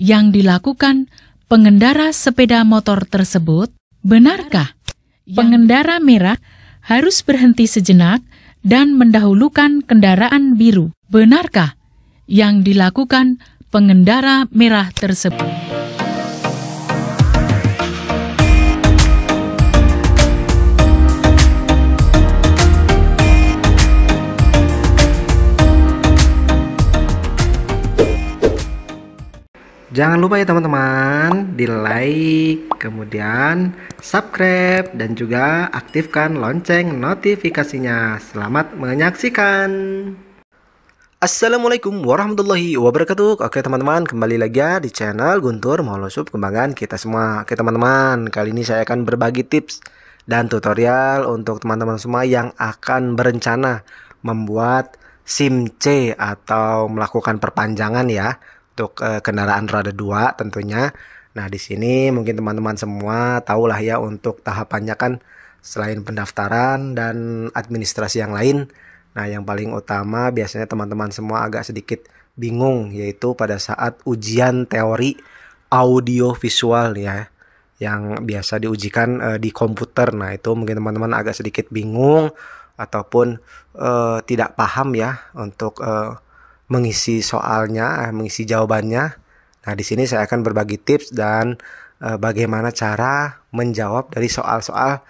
yang dilakukan pengendara sepeda motor tersebut? Benarkah ya. pengendara merah harus berhenti sejenak dan mendahulukan kendaraan biru? Benarkah yang dilakukan pengendara merah tersebut? Jangan lupa ya teman-teman di like, kemudian subscribe dan juga aktifkan lonceng notifikasinya. Selamat menyaksikan. Assalamualaikum warahmatullahi wabarakatuh Oke teman-teman kembali lagi ya di channel Guntur Sub Kembangan kita semua Oke teman-teman kali ini saya akan berbagi tips dan tutorial untuk teman-teman semua yang akan berencana membuat SIM C atau melakukan perpanjangan ya untuk uh, kendaraan roda dua tentunya. Nah, di sini mungkin teman-teman semua tahulah ya untuk tahapannya kan selain pendaftaran dan administrasi yang lain. Nah, yang paling utama biasanya teman-teman semua agak sedikit bingung yaitu pada saat ujian teori audio visual ya yang biasa diujikan uh, di komputer. Nah, itu mungkin teman-teman agak sedikit bingung ataupun uh, tidak paham ya untuk uh, mengisi soalnya, eh, mengisi jawabannya. Nah, di sini saya akan berbagi tips dan eh, bagaimana cara menjawab dari soal-soal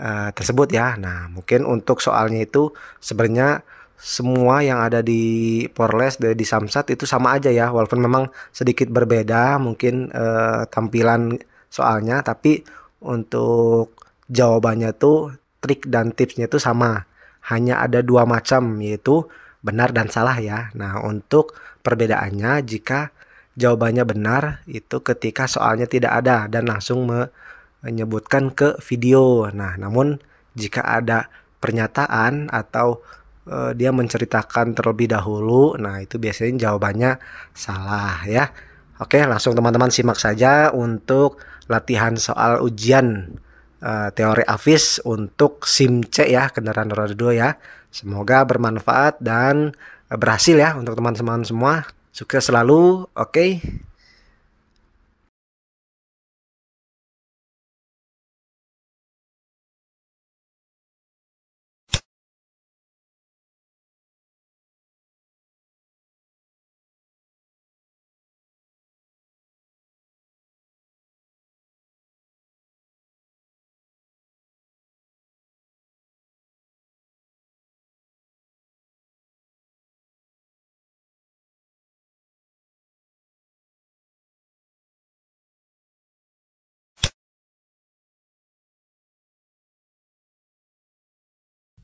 eh, tersebut ya. Nah, mungkin untuk soalnya itu sebenarnya semua yang ada di Porles dari di Samsat itu sama aja ya, walaupun memang sedikit berbeda mungkin eh, tampilan soalnya, tapi untuk jawabannya tuh trik dan tipsnya itu sama. Hanya ada dua macam yaitu benar dan salah ya. Nah, untuk perbedaannya jika jawabannya benar itu ketika soalnya tidak ada dan langsung menyebutkan ke video. Nah, namun jika ada pernyataan atau e, dia menceritakan terlebih dahulu, nah itu biasanya jawabannya salah ya. Oke, langsung teman-teman simak saja untuk latihan soal ujian eh, teori AFIS untuk SIM C ya, kendaraan roda 2 ya. Semoga bermanfaat dan berhasil ya untuk teman-teman semua. Sukses selalu. Oke. Okay?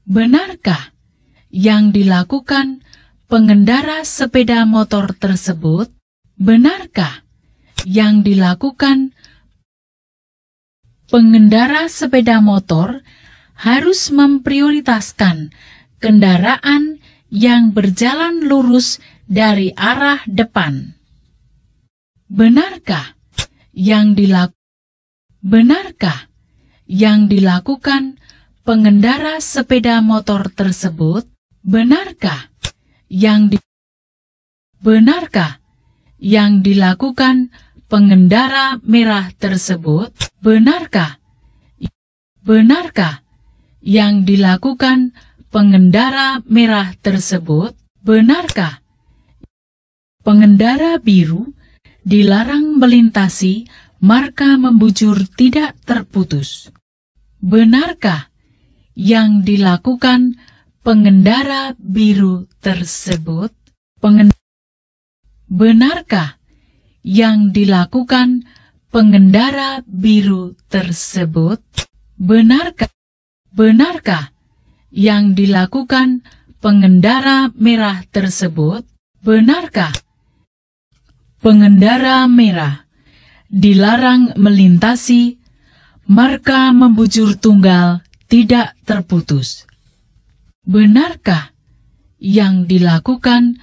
benarkah yang dilakukan pengendara sepeda motor tersebut? Benarkah yang dilakukan pengendara sepeda motor harus memprioritaskan kendaraan yang berjalan lurus dari arah depan. Benarkah yang dilakukan? Benarkah yang dilakukan pengendara sepeda motor tersebut benarkah yang di benarkah yang dilakukan pengendara merah tersebut benarkah benarkah yang dilakukan pengendara merah tersebut benarkah pengendara biru dilarang melintasi marka membujur tidak terputus benarkah yang dilakukan pengendara biru tersebut? Benarkah yang dilakukan pengendara biru tersebut? Benarkah? Benarkah yang dilakukan pengendara merah tersebut? Benarkah? Pengendara merah dilarang melintasi marka membujur tunggal tidak terputus. Benarkah yang dilakukan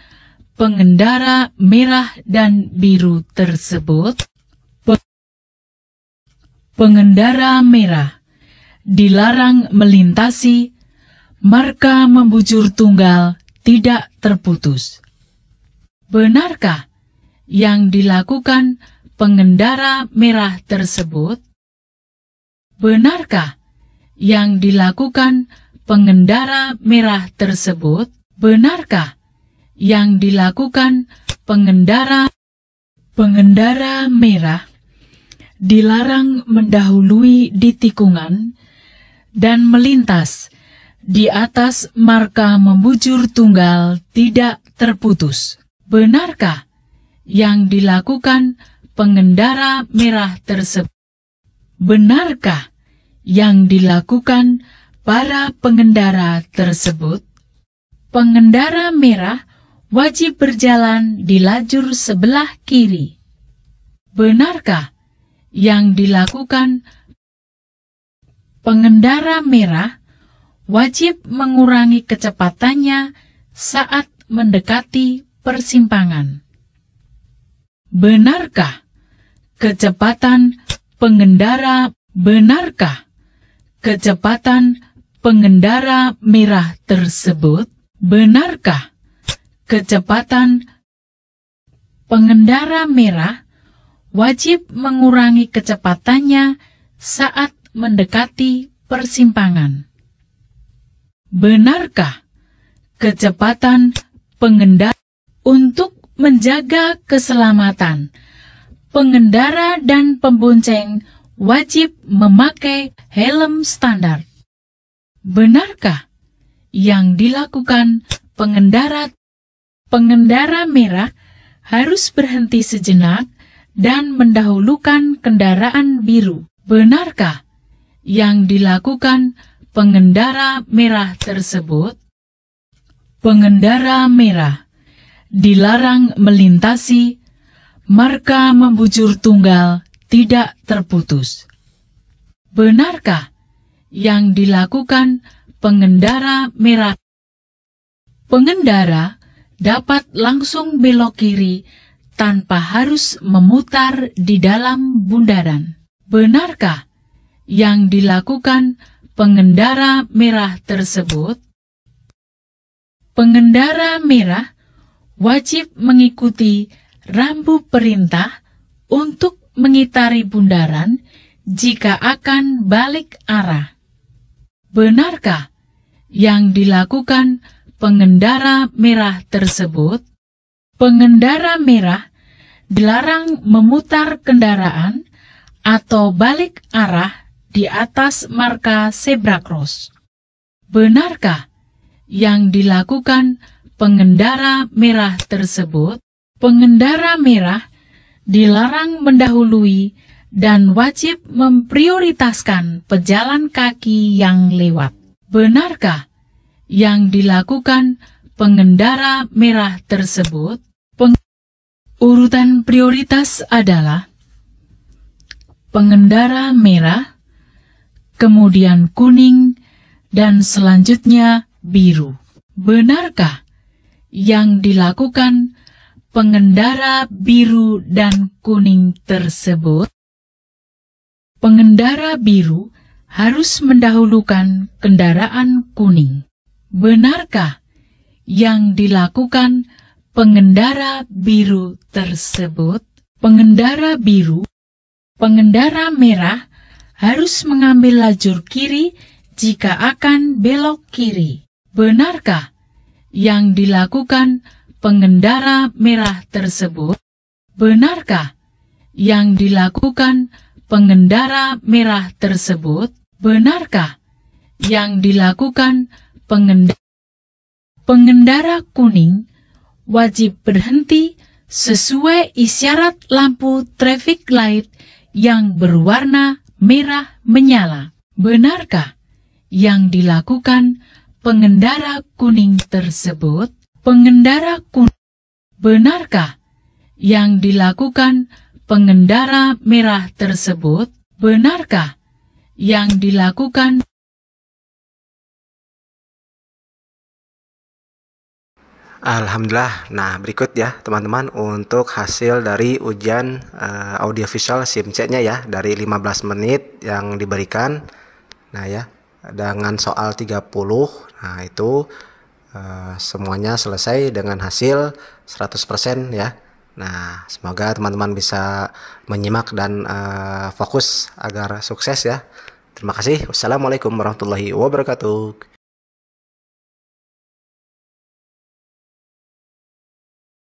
pengendara merah dan biru tersebut? Pengendara merah dilarang melintasi, marka membujur tunggal tidak terputus. Benarkah yang dilakukan pengendara merah tersebut? Benarkah yang dilakukan pengendara merah tersebut? Benarkah yang dilakukan pengendara pengendara merah dilarang mendahului di tikungan dan melintas di atas marka membujur tunggal tidak terputus. Benarkah yang dilakukan pengendara merah tersebut? Benarkah yang dilakukan para pengendara tersebut, pengendara merah wajib berjalan di lajur sebelah kiri. Benarkah yang dilakukan pengendara merah wajib mengurangi kecepatannya saat mendekati persimpangan? Benarkah kecepatan pengendara benarkah kecepatan pengendara merah tersebut? Benarkah kecepatan pengendara merah wajib mengurangi kecepatannya saat mendekati persimpangan? Benarkah kecepatan pengendara untuk menjaga keselamatan pengendara dan pembonceng wajib memakai helm standar. Benarkah yang dilakukan pengendara pengendara merah harus berhenti sejenak dan mendahulukan kendaraan biru? Benarkah yang dilakukan pengendara merah tersebut? Pengendara merah dilarang melintasi marka membujur tunggal tidak terputus. Benarkah yang dilakukan pengendara merah? Pengendara dapat langsung belok kiri tanpa harus memutar di dalam bundaran. Benarkah yang dilakukan pengendara merah tersebut? Pengendara merah wajib mengikuti rambu perintah untuk mengitari bundaran jika akan balik arah. Benarkah yang dilakukan pengendara merah tersebut? Pengendara merah dilarang memutar kendaraan atau balik arah di atas marka zebra cross. Benarkah yang dilakukan pengendara merah tersebut? Pengendara merah dilarang mendahului dan wajib memprioritaskan pejalan kaki yang lewat. Benarkah yang dilakukan pengendara merah tersebut? Peng Urutan prioritas adalah pengendara merah, kemudian kuning, dan selanjutnya biru. Benarkah yang dilakukan pengendara biru dan kuning tersebut, pengendara biru harus mendahulukan kendaraan kuning. Benarkah yang dilakukan pengendara biru tersebut? Pengendara biru, pengendara merah harus mengambil lajur kiri jika akan belok kiri. Benarkah yang dilakukan pengendara merah tersebut? Benarkah yang dilakukan pengendara merah tersebut? Benarkah yang dilakukan pengendara? Pengendara kuning wajib berhenti sesuai isyarat lampu traffic light yang berwarna merah menyala. Benarkah yang dilakukan pengendara kuning tersebut? pengendara kuning. Benarkah yang dilakukan pengendara merah tersebut? Benarkah yang dilakukan Alhamdulillah. Nah, berikut ya teman-teman untuk hasil dari ujian uh, audiovisual SIMC-nya ya dari 15 menit yang diberikan. Nah ya, dengan soal 30. Nah, itu Eh, semuanya selesai dengan hasil 100% ya. Nah, semoga teman-teman bisa menyimak dan uh, fokus agar sukses ya. Terima kasih. Wassalamualaikum warahmatullahi wabarakatuh.